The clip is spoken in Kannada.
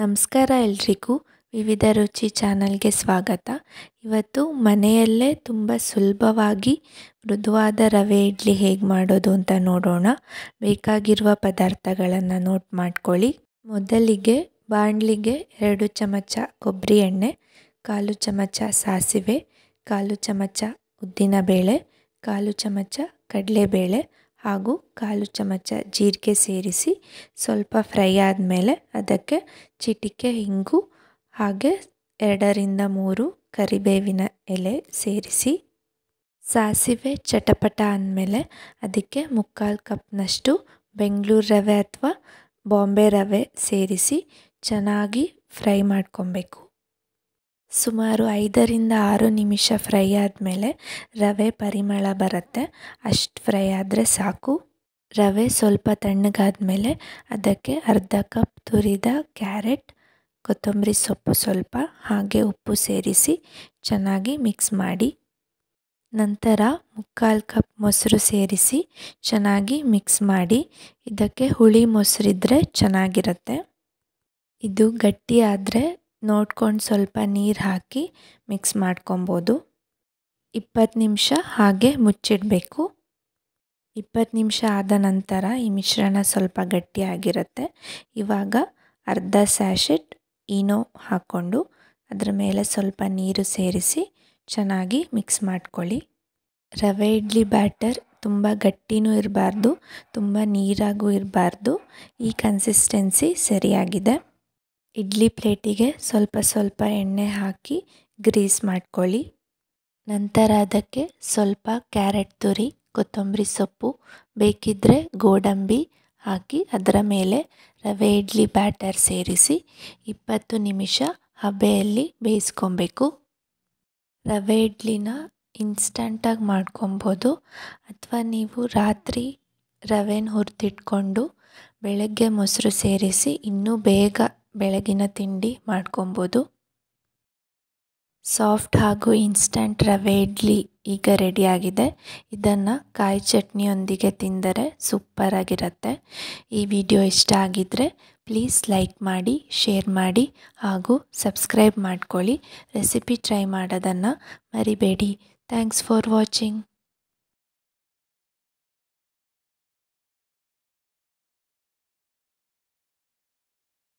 ನಮಸ್ಕಾರ ಎಲ್ರಿಗೂ ವಿವಿಧ ರುಚಿ ಚಾನಲ್ಗೆ ಸ್ವಾಗತ ಇವತ್ತು ಮನೆಯಲ್ಲೇ ತುಂಬ ಸುಲಭವಾಗಿ ಮೃದುವಾದ ರವೆ ಇಡ್ಲಿ ಹೇಗೆ ಮಾಡೋದು ಅಂತ ನೋಡೋಣ ಬೇಕಾಗಿರುವ ಪದಾರ್ಥಗಳನ್ನು ನೋಟ್ ಮಾಡ್ಕೊಳ್ಳಿ ಮೊದಲಿಗೆ ಬಾಣಲಿಗೆ ಎರಡು ಚಮಚ ಕೊಬ್ಬರಿ ಎಣ್ಣೆ ಕಾಲು ಚಮಚ ಸಾಸಿವೆ ಕಾಲು ಚಮಚ ಉದ್ದಿನಬೇಳೆ ಕಾಲು ಚಮಚ ಕಡಲೆಬೇಳೆ ಹಾಗೂ ಕಾಲು ಚಮಚ ಜೀರಿಗೆ ಸೇರಿಸಿ ಸ್ವಲ್ಪ ಫ್ರೈ ಆದಮೇಲೆ ಅದಕ್ಕೆ ಚಿಟಿಕೆ ಇಂಗು ಹಾಗೆ ಎರಡರಿಂದ ಮೂರು ಕರಿಬೇವಿನ ಎಲೆ ಸೇರಿಸಿ ಸಾಸಿವೆ ಚಟಪಟ ಅಂದಮೇಲೆ ಅದಕ್ಕೆ ಮುಕ್ಕಾಲು ಕಪ್ನಷ್ಟು ಬೆಂಗಳೂರು ರವೆ ಅಥವಾ ಬಾಂಬೆ ರವೆ ಸೇರಿಸಿ ಚೆನ್ನಾಗಿ ಫ್ರೈ ಮಾಡ್ಕೊಬೇಕು ಸುಮಾರು ಐದರಿಂದ ಆರು ನಿಮಿಷ ಫ್ರೈ ಆದಮೇಲೆ ರವೆ ಪರಿಮಳ ಬರುತ್ತೆ ಅಷ್ಟು ಫ್ರೈ ಆದರೆ ಸಾಕು ರವೆ ಸ್ವಲ್ಪ ತಣ್ಣಗಾದಮೇಲೆ ಅದಕ್ಕೆ ಅರ್ಧ ಕಪ್ ತುರಿದ ಕ್ಯಾರೆಟ್ ಕೊತ್ತಂಬರಿ ಸೊಪ್ಪು ಸ್ವಲ್ಪ ಹಾಗೆ ಉಪ್ಪು ಸೇರಿಸಿ ಚೆನ್ನಾಗಿ ಮಿಕ್ಸ್ ಮಾಡಿ ನಂತರ ಮುಕ್ಕಾಲು ಕಪ್ ಮೊಸರು ಸೇರಿಸಿ ಚೆನ್ನಾಗಿ ಮಿಕ್ಸ್ ಮಾಡಿ ಇದಕ್ಕೆ ಹುಳಿ ಮೊಸರಿದ್ರೆ ಚೆನ್ನಾಗಿರುತ್ತೆ ಇದು ಗಟ್ಟಿಯಾದರೆ ನೋಡ್ಕೊಂಡು ಸ್ವಲ್ಪ ನೀರು ಹಾಕಿ ಮಿಕ್ಸ್ ಮಾಡ್ಕೊಬೋದು ಇಪ್ಪತ್ತು ನಿಮಿಷ ಹಾಗೆ ಮುಚ್ಚಿಡಬೇಕು ಇಪ್ಪತ್ತು ನಿಮಿಷ ಆದ ನಂತರ ಈ ಮಿಶ್ರಣ ಸ್ವಲ್ಪ ಗಟ್ಟಿಯಾಗಿರುತ್ತೆ ಇವಾಗ ಅರ್ಧ ಸ್ಯಾಶೆಟ್ ಈನೋ ಹಾಕ್ಕೊಂಡು ಅದರ ಮೇಲೆ ಸ್ವಲ್ಪ ನೀರು ಸೇರಿಸಿ ಚೆನ್ನಾಗಿ ಮಿಕ್ಸ್ ಮಾಡ್ಕೊಳ್ಳಿ ರವೆ ಇಡ್ಲಿ ಬ್ಯಾಟರ್ ತುಂಬ ಗಟ್ಟಿನೂ ಇರಬಾರ್ದು ತುಂಬ ನೀರಾಗೂ ಇರಬಾರ್ದು ಈ ಕನ್ಸಿಸ್ಟೆನ್ಸಿ ಸರಿಯಾಗಿದೆ ಇಡ್ಲಿ ಪ್ಲೇಟಿಗೆ ಸ್ವಲ್ಪ ಸ್ವಲ್ಪ ಎಣ್ಣೆ ಹಾಕಿ ಗ್ರೀಸ್ ಮಾಡ್ಕೊಳ್ಳಿ ನಂತರ ಅದಕ್ಕೆ ಸ್ವಲ್ಪ ಕ್ಯಾರೆಟ್ ತುರಿ ಕೊತ್ತಂಬರಿ ಸೊಪ್ಪು ಬೇಕಿದ್ದರೆ ಗೋಡಂಬಿ ಹಾಕಿ ಅದರ ಮೇಲೆ ರವೆ ಇಡ್ಲಿ ಬ್ಯಾಟರ್ ಸೇರಿಸಿ ಇಪ್ಪತ್ತು ನಿಮಿಷ ಹಬೆಯಲ್ಲಿ ಬೇಯಿಸ್ಕೊಬೇಕು ರವೆ ಇಡ್ಲಿನ ಇನ್ಸ್ಟಂಟಾಗಿ ಮಾಡ್ಕೊಬೋದು ಅಥವಾ ನೀವು ರಾತ್ರಿ ರವೆನ ಹುರಿದಿಟ್ಕೊಂಡು ಬೆಳಗ್ಗೆ ಮೊಸರು ಸೇರಿಸಿ ಇನ್ನೂ ಬೇಗ ಬೆಳಗಿನ ತಿಂಡಿ ಮಾಡ್ಕೊಬೋದು ಸಾಫ್ಟ್ ಹಾಗೂ ಇನ್ಸ್ಟಂಟ್ ರವೆ ಇಡ್ಲಿ ಈಗ ರೆಡಿಯಾಗಿದೆ ಇದನ್ನು ಕಾಯಿ ಚಟ್ನಿಯೊಂದಿಗೆ ತಿಂದರೆ ಸೂಪರಾಗಿರುತ್ತೆ ಈ ವಿಡಿಯೋ ಇಷ್ಟ ಆಗಿದ್ದರೆ ಪ್ಲೀಸ್ ಲೈಕ್ ಮಾಡಿ ಶೇರ್ ಮಾಡಿ ಹಾಗೂ ಸಬ್ಸ್ಕ್ರೈಬ್ ಮಾಡ್ಕೊಳ್ಳಿ ರೆಸಿಪಿ ಟ್ರೈ ಮಾಡೋದನ್ನು ಮರಿಬೇಡಿ ಥ್ಯಾಂಕ್ಸ್ ಫಾರ್ ವಾಚಿಂಗ್